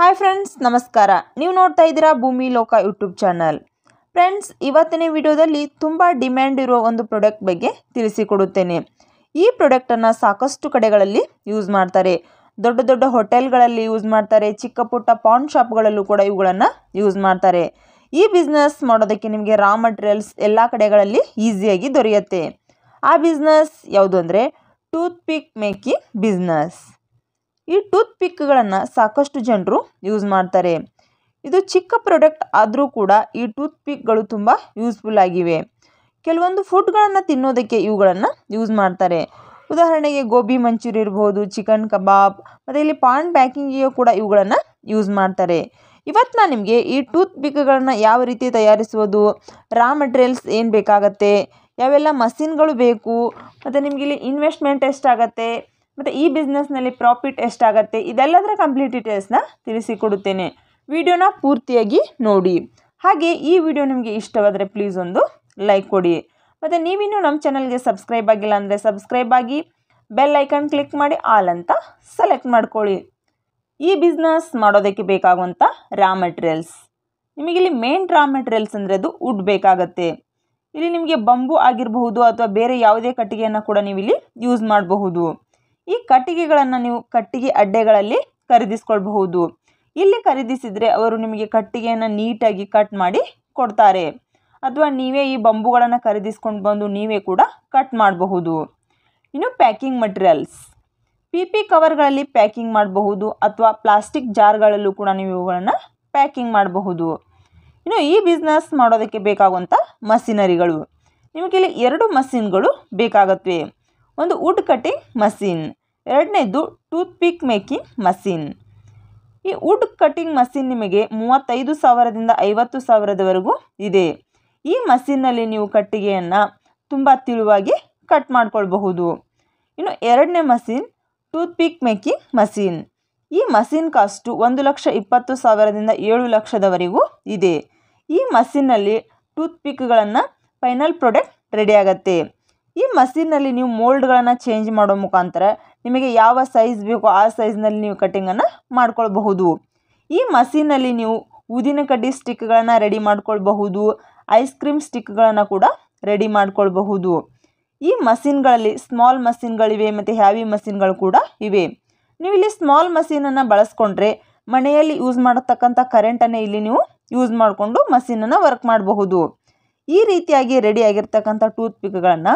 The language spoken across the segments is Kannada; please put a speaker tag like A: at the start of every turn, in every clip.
A: ಹಾಯ್ ಫ್ರೆಂಡ್ಸ್ ನಮಸ್ಕಾರ ನೀವು ನೋಡ್ತಾ ಇದ್ದೀರಾ ಭೂಮಿ ಲೋಕ ಯೂಟ್ಯೂಬ್ ಚಾನಲ್ ಫ್ರೆಂಡ್ಸ್ ಇವತ್ತಿನ ವಿಡಿಯೋದಲ್ಲಿ ತುಂಬ ಡಿಮ್ಯಾಂಡ್ ಇರುವ ಒಂದು ಪ್ರಾಡಕ್ಟ್ ಬಗ್ಗೆ ತಿಳಿಸಿಕೊಡುತ್ತೇನೆ ಈ ಪ್ರಾಡಕ್ಟನ್ನು ಸಾಕಷ್ಟು ಕಡೆಗಳಲ್ಲಿ ಯೂಸ್ ಮಾಡ್ತಾರೆ ದೊಡ್ಡ ದೊಡ್ಡ ಹೋಟೆಲ್ಗಳಲ್ಲಿ ಯೂಸ್ ಮಾಡ್ತಾರೆ ಚಿಕ್ಕ ಪುಟ್ಟ ಪಾನ್ ಶಾಪ್ಗಳಲ್ಲೂ ಕೂಡ ಇವುಗಳನ್ನು ಯೂಸ್ ಮಾಡ್ತಾರೆ ಈ ಬಿಸ್ನೆಸ್ ಮಾಡೋದಕ್ಕೆ ನಿಮಗೆ ರಾ ಮಟೀರಿಯಲ್ಸ್ ಎಲ್ಲ ಕಡೆಗಳಲ್ಲಿ ಈಸಿಯಾಗಿ ದೊರೆಯುತ್ತೆ ಆ ಬಿಸ್ನೆಸ್ ಯಾವುದು ಅಂದರೆ ಟೂತ್ ಪಿಕ್ ಮೇಕಿಂಗ್ ಬಿಸ್ನೆಸ್ ಈ ಟೂತ್ ಪಿಕ್ಗಳನ್ನು ಸಾಕಷ್ಟು ಜನರು ಯೂಸ್ ಮಾಡ್ತಾರೆ ಇದು ಚಿಕ್ಕ ಪ್ರಾಡಕ್ಟ್ ಆದರೂ ಕೂಡ ಈ ಟೂತ್ ಪಿಕ್ಗಳು ತುಂಬ ಯೂಸ್ಫುಲ್ ಆಗಿವೆ ಕೆಲವೊಂದು ಫುಡ್ಗಳನ್ನು ತಿನ್ನೋದಕ್ಕೆ ಇವುಗಳನ್ನು ಯೂಸ್ ಮಾಡ್ತಾರೆ ಉದಾಹರಣೆಗೆ ಗೋಬಿ ಮಂಚೂರಿ ಇರ್ಬೋದು ಚಿಕನ್ ಕಬಾಬ್ ಮತ್ತು ಇಲ್ಲಿ ಪಾನ್ ಪ್ಯಾಕಿಂಗಿಗೆ ಕೂಡ ಇವುಗಳನ್ನು ಯೂಸ್ ಮಾಡ್ತಾರೆ ಇವತ್ತು ನಾನು ನಿಮಗೆ ಈ ಟೂತ್ ಪಿಕ್ಗಳನ್ನು ಯಾವ ರೀತಿ ತಯಾರಿಸುವುದು ರಾ ಮೆಟೀರಿಯಲ್ಸ್ ಏನು ಬೇಕಾಗತ್ತೆ ಯಾವೆಲ್ಲ ಮಷಿನ್ಗಳು ಬೇಕು ಮತ್ತು ಇಲ್ಲಿ ಇನ್ವೆಸ್ಟ್ಮೆಂಟ್ ಎಷ್ಟಾಗತ್ತೆ ಮತ್ತು ಈ ಬಿಸ್ನೆಸ್ನಲ್ಲಿ ಪ್ರಾಫಿಟ್ ಎಷ್ಟಾಗತ್ತೆ ಇದೆಲ್ಲದರ ಕಂಪ್ಲೀಟ್ ಡೀಟೇಲ್ಸ್ನ ತಿಳಿಸಿಕೊಡುತ್ತೇನೆ ವಿಡಿಯೋನ ಪೂರ್ತಿಯಾಗಿ ನೋಡಿ ಹಾಗೆ ಈ ವಿಡಿಯೋ ನಿಮಗೆ ಇಷ್ಟವಾದರೆ ಪ್ಲೀಸ್ ಒಂದು ಲೈಕ್ ಕೊಡಿ ಮತ್ತು ನೀವಿನ್ನೂ ನಮ್ಮ ಚಾನಲ್ಗೆ ಸಬ್ಸ್ಕ್ರೈಬ್ ಆಗಿಲ್ಲ ಅಂದರೆ ಸಬ್ಸ್ಕ್ರೈಬ್ ಆಗಿ ಬೆಲ್ ಐಕನ್ ಕ್ಲಿಕ್ ಮಾಡಿ ಆಲ್ ಅಂತ ಸೆಲೆಕ್ಟ್ ಮಾಡ್ಕೊಳ್ಳಿ ಈ ಬಿಸ್ನೆಸ್ ಮಾಡೋದಕ್ಕೆ ಬೇಕಾಗುವಂಥ ರಾ ಮೆಟೀರಿಯಲ್ಸ್ ನಿಮಗಿಲ್ಲಿ ಮೇನ್ ರಾ ಮೆಟೀರಿಯಲ್ಸ್ ಅಂದರೆ ಅದು ವುಡ್ ಬೇಕಾಗತ್ತೆ ಇಲ್ಲಿ ನಿಮಗೆ ಬಂಬು ಆಗಿರಬಹುದು ಅಥವಾ ಬೇರೆ ಯಾವುದೇ ಕಟ್ಟಿಗೆಯನ್ನು ಕೂಡ ನೀವು ಇಲ್ಲಿ ಯೂಸ್ ಮಾಡಬಹುದು ಈ ಕಟ್ಟಿಗೆಗಳನ್ನು ನೀವು ಕಟ್ಟಿಗೆ ಅಡ್ಡೆಗಳಲ್ಲಿ ಖರೀದಿಸ್ಕೊಳ್ಬಹುದು ಇಲ್ಲಿ ಖರೀದಿಸಿದರೆ ಅವರು ನಿಮಗೆ ಕಟ್ಟಿಗೆಯನ್ನು ನೀಟಾಗಿ ಕಟ್ ಮಾಡಿ ಕೊಡ್ತಾರೆ ಅಥವಾ ನೀವೇ ಈ ಬಂಬುಗಳನ್ನು ಖರೀದಿಸ್ಕೊಂಡು ಬಂದು ನೀವೇ ಕೂಡ ಕಟ್ ಮಾಡಬಹುದು ಇನ್ನು ಪ್ಯಾಕಿಂಗ್ ಮಟೀರಿಯಲ್ಸ್ ಪಿ ಪಿ ಕವರ್ಗಳಲ್ಲಿ ಪ್ಯಾಕಿಂಗ್ ಮಾಡಬಹುದು ಅಥವಾ ಪ್ಲಾಸ್ಟಿಕ್ ಜಾರ್ಗಳಲ್ಲೂ ಕೂಡ ನೀವು ಇವುಗಳನ್ನು ಪ್ಯಾಕಿಂಗ್ ಮಾಡಬಹುದು ಇನ್ನು ಈ ಬಿಸ್ನೆಸ್ ಮಾಡೋದಕ್ಕೆ ಬೇಕಾಗುವಂಥ ಮಷಿನರಿಗಳು ಇಲ್ಲಿ ಎರಡು ಮಷಿನ್ಗಳು ಬೇಕಾಗತ್ವೆ ಒಂದು ವುಡ್ ಕಟಿಂಗ್ ಮಷಿನ್ ಎರಡನೇದು ಟೂತ್ ಪಿಕ್ ಮೇಕಿಂಗ್ ಮಷಿನ್ ಈ ವುಡ್ ಕಟ್ಟಿಂಗ್ ಮಷಿನ್ ನಿಮಗೆ ಮೂವತ್ತೈದು ಸಾವಿರದಿಂದ ಐವತ್ತು ಸಾವಿರದವರೆಗೂ ಇದೆ ಈ ಮಷಿನ್ನಲ್ಲಿ ನೀವು ಕಟ್ಟಿಗೆಯನ್ನು ತುಂಬ ತಿಳುವಾಗಿ ಕಟ್ ಮಾಡ್ಕೊಳ್ಬಹುದು ಇನ್ನು ಎರಡನೇ machine toothpick making machine ಈ ಮಷಿನ್ ಕಾಸ್ಟು ಒಂದು ಲಕ್ಷ ಇಪ್ಪತ್ತು ಸಾವಿರದಿಂದ ಏಳು ಲಕ್ಷದವರೆಗೂ ಇದೆ ಈ ಮಷಿನ್ನಲ್ಲಿ ಟೂತ್ ಪಿಕ್ಗಳನ್ನು ಫೈನಲ್ ಪ್ರಾಡಕ್ಟ್ ರೆಡಿ ಆಗುತ್ತೆ ಈ ಮಷಿನ್ನಲ್ಲಿ ನೀವು ಮೋಲ್ಡ್ಗಳನ್ನು ಚೇಂಜ್ ಮಾಡೋ ಮುಖಾಂತರ ನಿಮಗೆ ಯಾವ ಸೈಜ್ ಬೇಕೋ ಆ ಸೈಜ್ನಲ್ಲಿ ನೀವು ಕಟ್ಟಿಂಗನ್ನು ಮಾಡ್ಕೊಳ್ಬಹುದು ಈ ಮಸೀನಲ್ಲಿ ನೀವು ಊದಿನ ಕಡ್ಡಿ ಸ್ಟಿಕ್ಗಳನ್ನು ರೆಡಿ ಮಾಡ್ಕೊಳ್ಬಹುದು ಐಸ್ ಕ್ರೀಮ್ ಸ್ಟಿಕ್ಗಳನ್ನು ಕೂಡ ರೆಡಿ ಮಾಡ್ಕೊಳ್ಬಹುದು ಈ ಮಸೀನ್ಗಳಲ್ಲಿ ಸ್ಮಾಲ್ ಮಸೀನ್ಗಳಿವೆ ಮತ್ತು ಹ್ಯಾವಿ ಮಸೀನ್ಗಳು ಕೂಡ ಇವೆ ನೀವು ಇಲ್ಲಿ ಸ್ಮಾಲ್ ಮಸೀನನ್ನು ಬಳಸ್ಕೊಂಡ್ರೆ ಮನೆಯಲ್ಲಿ ಯೂಸ್ ಮಾಡತಕ್ಕಂಥ ಕರೆಂಟನ್ನು ಇಲ್ಲಿ ನೀವು ಯೂಸ್ ಮಾಡಿಕೊಂಡು ಮಸೀನನ್ನು ವರ್ಕ್ ಮಾಡಬಹುದು ಈ ರೀತಿಯಾಗಿ ರೆಡಿ ಟೂತ್ ಪಿಕ್ಗಳನ್ನು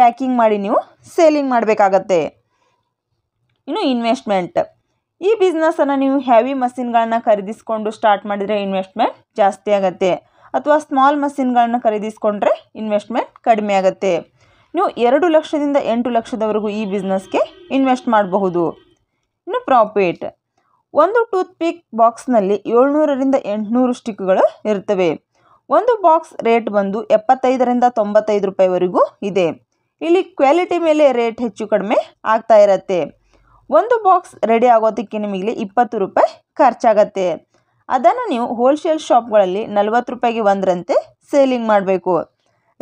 A: ಪ್ಯಾಕಿಂಗ್ ಮಾಡಿ ನೀವು ಸೇಲಿಂಗ್ ಮಾಡಬೇಕಾಗತ್ತೆ ಇನ್ನು ಇನ್ವೆಸ್ಟ್ಮೆಂಟ್ ಈ ಬಿಸ್ನೆಸ್ಸನ್ನು ನೀವು ಹೆವಿ ಮಷಿನ್ಗಳನ್ನ ಖರೀದಿಸ್ಕೊಂಡು ಸ್ಟಾರ್ಟ್ ಮಾಡಿದರೆ ಇನ್ವೆಸ್ಟ್ಮೆಂಟ್ ಜಾಸ್ತಿ ಆಗುತ್ತೆ ಅಥವಾ ಸ್ಮಾಲ್ ಮಷಿನ್ಗಳನ್ನು ಖರೀದಿಸಿಕೊಂಡ್ರೆ ಇನ್ವೆಸ್ಟ್ಮೆಂಟ್ ಕಡಿಮೆ ಆಗುತ್ತೆ ನೀವು ಎರಡು ಲಕ್ಷದಿಂದ ಎಂಟು ಲಕ್ಷದವರೆಗೂ ಈ ಬಿಸ್ನೆಸ್ಗೆ ಇನ್ವೆಸ್ಟ್ ಮಾಡಬಹುದು ಇನ್ನು ಪ್ರಾಫಿಟ್ ಒಂದು ಟೂತ್ ಟೂತ್ಪಿಕ್ ಬಾಕ್ಸ್ನಲ್ಲಿ ಏಳ್ನೂರರಿಂದ ಎಂಟುನೂರು ಸ್ಟಿಕ್ಗಳು ಇರ್ತವೆ ಒಂದು ಬಾಕ್ಸ್ ರೇಟ್ ಬಂದು ಎಪ್ಪತ್ತೈದರಿಂದ ತೊಂಬತ್ತೈದು ರೂಪಾಯಿವರೆಗೂ ಇದೆ ಇಲ್ಲಿ ಕ್ವಾಲಿಟಿ ಮೇಲೆ ರೇಟ್ ಹೆಚ್ಚು ಕಡಿಮೆ ಆಗ್ತಾ ಇರತ್ತೆ ಒಂದು ಬಾಕ್ಸ್ ರೆಡಿ ಆಗೋದಕ್ಕೆ ನಿಮಗೆ ಇಪ್ಪತ್ತು ರೂಪಾಯಿ ಖರ್ಚಾಗತ್ತೆ ಅದನ್ನು ನೀವು ಹೋಲ್ಸೇಲ್ ಶಾಪ್ಗಳಲ್ಲಿ ನಲ್ವತ್ತು ರೂಪಾಯಿಗೆ ಒಂದರಂತೆ ಸೇಲಿಂಗ್ ಮಾಡಬೇಕು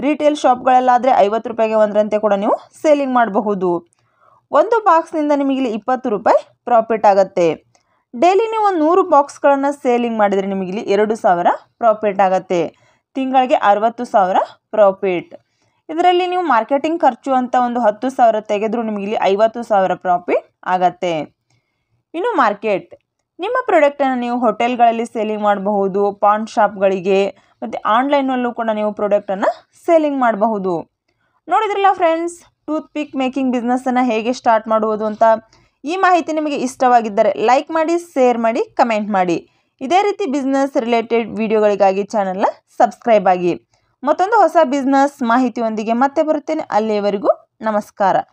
A: ರಿಟೇಲ್ ಶಾಪ್ಗಳಲ್ಲಾದರೆ ಐವತ್ತು ರೂಪಾಯಿಗೆ ಒಂದರಂತೆ ಕೂಡ ನೀವು ಸೇಲಿಂಗ್ ಮಾಡಬಹುದು ಒಂದು ಬಾಕ್ಸ್ನಿಂದ ನಿಮಗೆ ಇಪ್ಪತ್ತು ರೂಪಾಯಿ ಪ್ರಾಫಿಟ್ ಆಗುತ್ತೆ ಡೈಲಿ ನೀವು ಒಂದು ನೂರು ಬಾಕ್ಸ್ಗಳನ್ನು ಸೇಲಿಂಗ್ ಮಾಡಿದರೆ ನಿಮಗೆ ಎರಡು ಸಾವಿರ ಪ್ರಾಫಿಟ್ ಆಗುತ್ತೆ ತಿಂಗಳಿಗೆ ಅರವತ್ತು ಸಾವಿರ ಪ್ರಾಫಿಟ್ ಇದರಲ್ಲಿ ನೀವು ಮಾರ್ಕೆಟಿಂಗ್ ಖರ್ಚು ಅಂತ ಒಂದು ಹತ್ತು ಸಾವಿರ ತೆಗೆದರೂ ನಿಮಗೆ ಐವತ್ತು ಸಾವಿರ ಪ್ರಾಫಿಟ್ ಆಗತ್ತೆ ಇನ್ನು ಮಾರ್ಕೆಟ್ ನಿಮ್ಮ ಪ್ರಾಡಕ್ಟನ್ನು ನೀವು ಹೋಟೆಲ್ಗಳಲ್ಲಿ ಸೇಲಿಂಗ್ ಮಾಡಬಹುದು ಪಾನ್ ಶಾಪ್ಗಳಿಗೆ ಮತ್ತು ಆನ್ಲೈನಲ್ಲೂ ಕೂಡ ನೀವು ಪ್ರಾಡಕ್ಟನ್ನು ಸೇಲಿಂಗ್ ಮಾಡಬಹುದು ನೋಡಿದ್ರಲ್ಲ ಫ್ರೆಂಡ್ಸ್ ಟೂತ್ ಪಿಕ್ ಮೇಕಿಂಗ್ ಬಿಸ್ನೆಸ್ಸನ್ನು ಹೇಗೆ ಸ್ಟಾರ್ಟ್ ಮಾಡುವುದು ಅಂತ ಈ ಮಾಹಿತಿ ನಿಮಗೆ ಇಷ್ಟವಾಗಿದ್ದರೆ ಲೈಕ್ ಮಾಡಿ ಶೇರ್ ಮಾಡಿ ಕಮೆಂಟ್ ಮಾಡಿ ಇದೇ ರೀತಿ ಬಿಸ್ನೆಸ್ ರಿಲೇಟೆಡ್ ವಿಡಿಯೋಗಳಿಗಾಗಿ ಚಾನಲ್ನ ಸಬ್ಸ್ಕ್ರೈಬ್ ಆಗಿ ಮತ್ತೊಂದು ಹೊಸ ಬಿಸ್ನೆಸ್ ಮಾಹಿತಿಯೊಂದಿಗೆ ಮತ್ತೆ ಬರುತ್ತೇನೆ ಅಲ್ಲಿಯವರೆಗೂ ನಮಸ್ಕಾರ